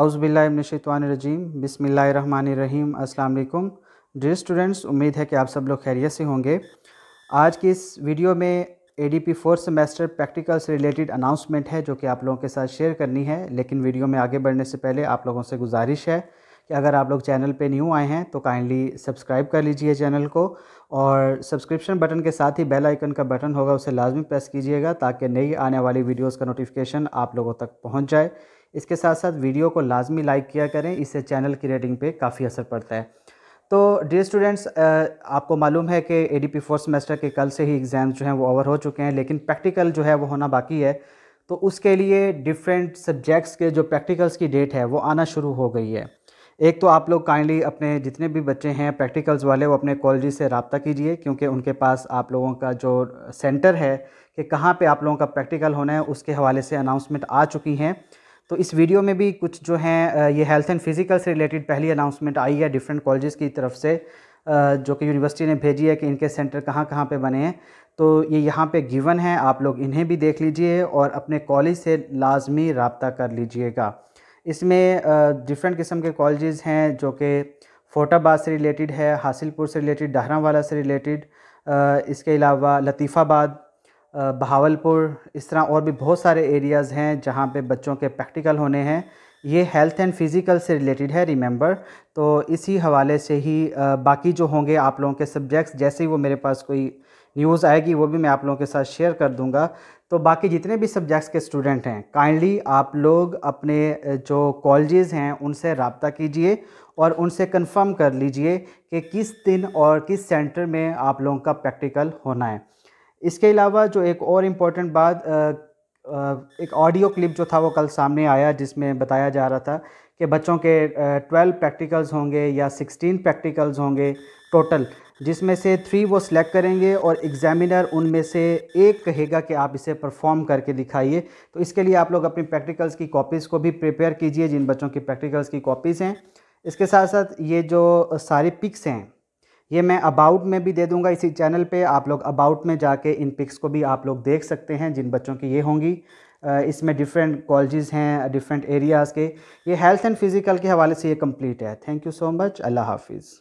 आउज़बिल्लाशवानरजीम बसमीम अल्लाम डर स्टूडेंट्स उम्मीद है कि आप सब लोग खैरियत से होंगे आज की इस वीडियो में A D P fourth semester practical से रिलेटेड अनाउंसमेंट है जो कि आप लोगों के साथ शेयर करनी है लेकिन वीडियो में आगे बढ़ने से पहले आप लोगों से गुजारिश है कि अगर आप लोग चैनल पे न्यू आए हैं तो काइंडली सब्सक्राइब कर लीजिए चैनल को और सब्सक्रिप्शन बटन के साथ ही बेल आइकन का बटन होगा उसे लाजमी प्रेस कीजिएगा ताकि नई आने वाली वीडियोज़ का नोटिफिकेशन आप लोगों तक पहुँच जाए इसके साथ साथ वीडियो को लाजमी लाइक किया करें इससे चैनल की रेटिंग पर काफ़ी असर पड़ता है तो डियर स्टूडेंट्स आपको मालूम है कि A D P fourth semester के कल से ही एग्ज़ाम्स जो हैं वो ओवर हो चुके हैं लेकिन प्रैक्टिकल जो है वो होना बाकी है तो उसके लिए डिफरेंट सब्जेक्ट्स के जो प्रैक्टिकल्स की डेट है वो आना शुरू हो गई है एक तो आप लोग काइंडली अपने जितने भी बच्चे हैं प्रैक्टिकल्स वाले वो अपने कॉलेज से रबता कीजिए क्योंकि उनके पास आप लोगों का जो सेंटर है कि कहाँ पे आप लोगों का प्रैक्टिकल होना है उसके हवाले से अनाउंसमेंट आ चुकी हैं तो इस वीडियो में भी कुछ जो हैं ये हेल्थ एंड फिज़िकल से रिलेटेड पहली अनाउंसमेंट आई है डिफरेंट कॉलेज़ की तरफ से जो कि यूनिवर्सिटी ने भेजी है कि इनके सेंटर कहाँ कहाँ पर बने हैं तो ये यहाँ पर गिवन है आप लोग इन्हें भी देख लीजिए और अपने कॉलेज से लाजमी रबता कर लीजिएगा इसमें डिफरेंट किस्म के कॉलेजेस हैं जो कि फोटाबाद से रिलेटेड है हासिलपुर से रिलेटेड डहरावाला से रिलेटेड इसके अलावा लतीफ़ाबाद बहावलपुर इस तरह और भी बहुत सारे एरियाज़ हैं जहाँ पे बच्चों के प्रैक्टिकल होने हैं ये हेल्थ एंड फिज़िकल से रिलेटेड है रिमेंबर तो इसी हवाले से ही बाकी जो होंगे आप लोगों के सब्जेक्ट्स जैसे ही वो मेरे पास कोई न्यूज़ आएगी वो भी मैं आप लोगों के साथ शेयर कर दूंगा तो बाकी जितने भी सब्जेक्ट्स के स्टूडेंट हैं काइंडली आप लोग अपने जो कॉलेजेस हैं उनसे रबता कीजिए और उनसे कंफर्म कर लीजिए कि किस दिन और किस सेंटर में आप लोगों का प्रैक्टिकल होना है इसके अलावा जो एक और इम्पोर्टेंट बात एक ऑडियो क्लिप जो था वो कल सामने आया जिसमें बताया जा रहा था कि बच्चों के ट्वेल्व प्रैक्टिकल्स होंगे या सिक्सटीन प्रैक्टिकल्स होंगे टोटल जिसमें से थ्री वो सिलेक्ट करेंगे और एग्जामिनर उनमें से एक कहेगा कि आप इसे परफॉर्म करके दिखाइए तो इसके लिए आप लोग अपनी प्रैक्टिकल्स की कॉपीज़ को भी प्रिपेयर कीजिए जिन बच्चों की प्रैक्टिकल्स की कॉपीज़ हैं इसके साथ साथ ये जो सारे पिक्स हैं ये मैं अबाउट में भी दे दूंगा इसी चैनल पे आप लोग अबाउट में जाके इन पिक्स को भी आप लोग देख सकते हैं जिन बच्चों की ये होंगी इसमें डिफरेंट कॉलेजेस हैं डिफरेंट एरियाज़ के ये हेल्थ एंड फिज़िकल के हवाले से ये कंप्लीट है थैंक यू सो मच अल्लाह हाफिज़